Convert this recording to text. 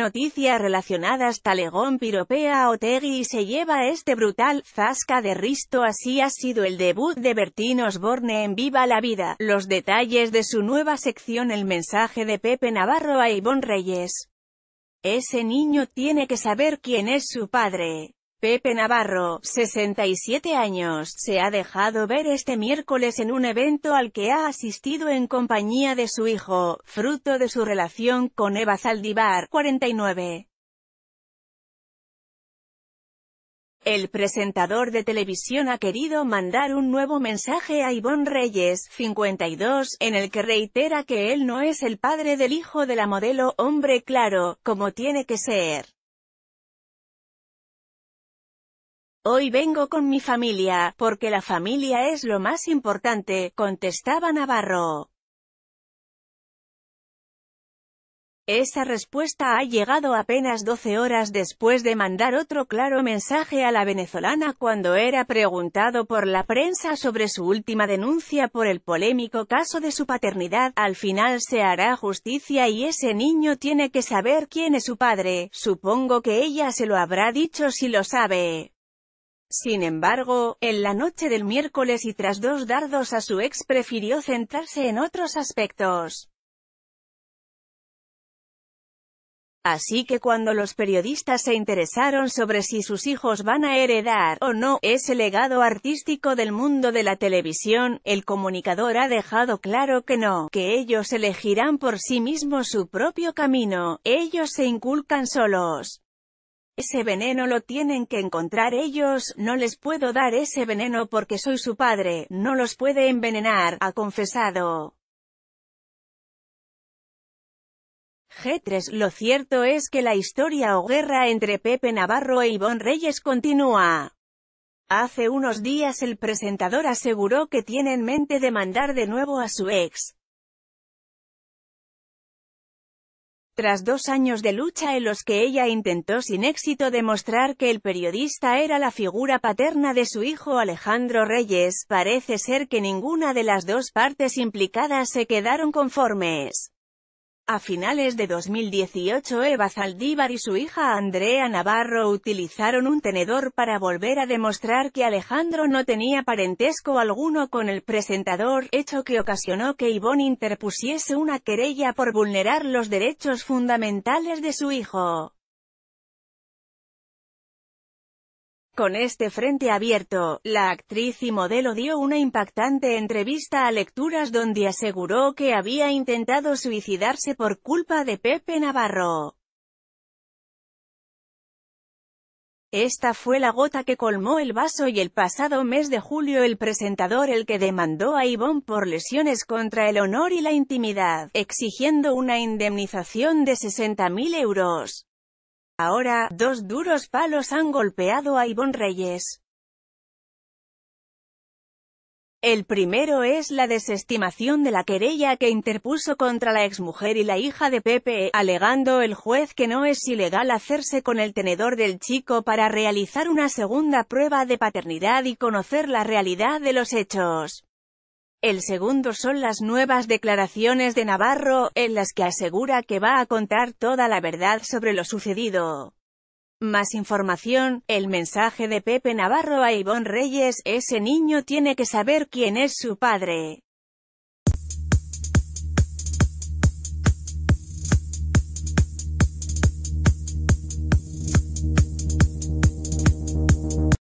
Noticias relacionadas Talegón piropea a Otegi y se lleva este brutal zasca de Risto así ha sido el debut de Bertín Osborne en Viva la Vida, los detalles de su nueva sección El mensaje de Pepe Navarro a Ivonne Reyes. Ese niño tiene que saber quién es su padre. Pepe Navarro, 67 años, se ha dejado ver este miércoles en un evento al que ha asistido en compañía de su hijo, fruto de su relación con Eva Zaldívar, 49. El presentador de televisión ha querido mandar un nuevo mensaje a Ivonne Reyes, 52, en el que reitera que él no es el padre del hijo de la modelo hombre claro, como tiene que ser. Hoy vengo con mi familia, porque la familia es lo más importante, contestaba Navarro. Esa respuesta ha llegado apenas 12 horas después de mandar otro claro mensaje a la venezolana cuando era preguntado por la prensa sobre su última denuncia por el polémico caso de su paternidad. Al final se hará justicia y ese niño tiene que saber quién es su padre. Supongo que ella se lo habrá dicho si lo sabe. Sin embargo, en la noche del miércoles y tras dos dardos a su ex prefirió centrarse en otros aspectos. Así que cuando los periodistas se interesaron sobre si sus hijos van a heredar o no ese legado artístico del mundo de la televisión, el comunicador ha dejado claro que no, que ellos elegirán por sí mismos su propio camino, ellos se inculcan solos. Ese veneno lo tienen que encontrar ellos, no les puedo dar ese veneno porque soy su padre, no los puede envenenar, ha confesado. G3 Lo cierto es que la historia o guerra entre Pepe Navarro e Ivonne Reyes continúa. Hace unos días el presentador aseguró que tiene en mente mandar de nuevo a su ex, Tras dos años de lucha en los que ella intentó sin éxito demostrar que el periodista era la figura paterna de su hijo Alejandro Reyes, parece ser que ninguna de las dos partes implicadas se quedaron conformes. A finales de 2018 Eva Zaldívar y su hija Andrea Navarro utilizaron un tenedor para volver a demostrar que Alejandro no tenía parentesco alguno con el presentador, hecho que ocasionó que Ivonne interpusiese una querella por vulnerar los derechos fundamentales de su hijo. Con este frente abierto, la actriz y modelo dio una impactante entrevista a Lecturas donde aseguró que había intentado suicidarse por culpa de Pepe Navarro. Esta fue la gota que colmó el vaso y el pasado mes de julio el presentador el que demandó a Ivonne por lesiones contra el honor y la intimidad, exigiendo una indemnización de 60.000 euros. Ahora, dos duros palos han golpeado a Ivonne Reyes. El primero es la desestimación de la querella que interpuso contra la exmujer y la hija de Pepe, alegando el juez que no es ilegal hacerse con el tenedor del chico para realizar una segunda prueba de paternidad y conocer la realidad de los hechos. El segundo son las nuevas declaraciones de Navarro, en las que asegura que va a contar toda la verdad sobre lo sucedido. Más información, el mensaje de Pepe Navarro a Ivonne Reyes, ese niño tiene que saber quién es su padre.